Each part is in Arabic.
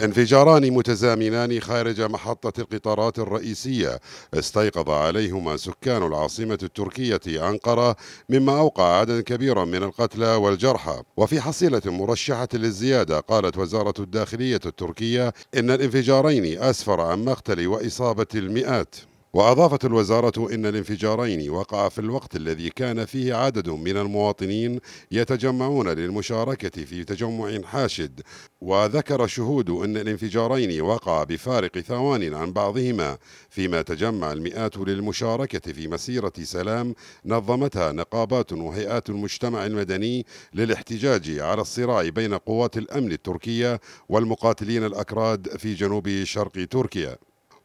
انفجاران متزامنان خارج محطة القطارات الرئيسية استيقظ عليهما سكان العاصمة التركية أنقرة مما أوقع عددا كبيرا من القتلى والجرحى وفي حصيلة مرشحة للزيادة قالت وزارة الداخلية التركية إن الانفجارين أسفر عن مقتل وإصابة المئات وأضافت الوزارة إن الانفجارين وقعا في الوقت الذي كان فيه عدد من المواطنين يتجمعون للمشاركة في تجمع حاشد وذكر شهود أن الانفجارين وقعا بفارق ثوان عن بعضهما فيما تجمع المئات للمشاركة في مسيرة سلام نظمتها نقابات وهيئات المجتمع المدني للاحتجاج على الصراع بين قوات الأمن التركية والمقاتلين الأكراد في جنوب شرق تركيا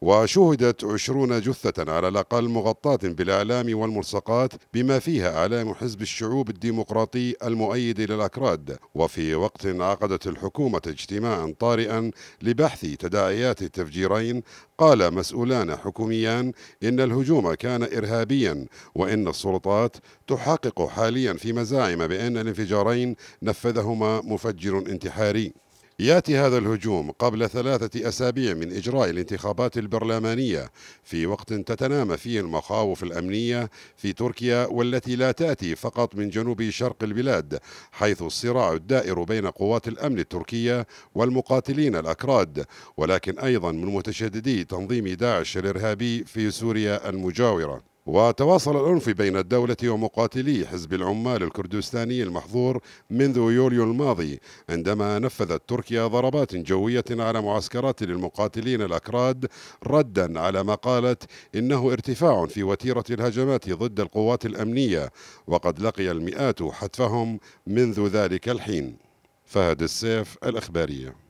وشهدت عشرون جثة على الأقل مغطاة بالأعلام والملصقات بما فيها أعلام حزب الشعوب الديمقراطي المؤيد للأكراد وفي وقت عقدت الحكومة اجتماعا طارئا لبحث تداعيات التفجيرين قال مسؤولان حكوميان إن الهجوم كان إرهابيا وإن السلطات تحقق حاليا في مزاعم بأن الانفجارين نفذهما مفجر انتحاري ياتي هذا الهجوم قبل ثلاثه اسابيع من اجراء الانتخابات البرلمانيه في وقت تتنامى فيه المخاوف الامنيه في تركيا والتي لا تاتي فقط من جنوب شرق البلاد حيث الصراع الدائر بين قوات الامن التركيه والمقاتلين الاكراد ولكن ايضا من متشددي تنظيم داعش الارهابي في سوريا المجاوره وتواصل العنف بين الدولة ومقاتلي حزب العمال الكردستاني المحظور منذ يوليو الماضي عندما نفذت تركيا ضربات جوية على معسكرات للمقاتلين الأكراد ردا على ما قالت إنه ارتفاع في وتيرة الهجمات ضد القوات الأمنية وقد لقي المئات حتفهم منذ ذلك الحين فهد السيف الإخبارية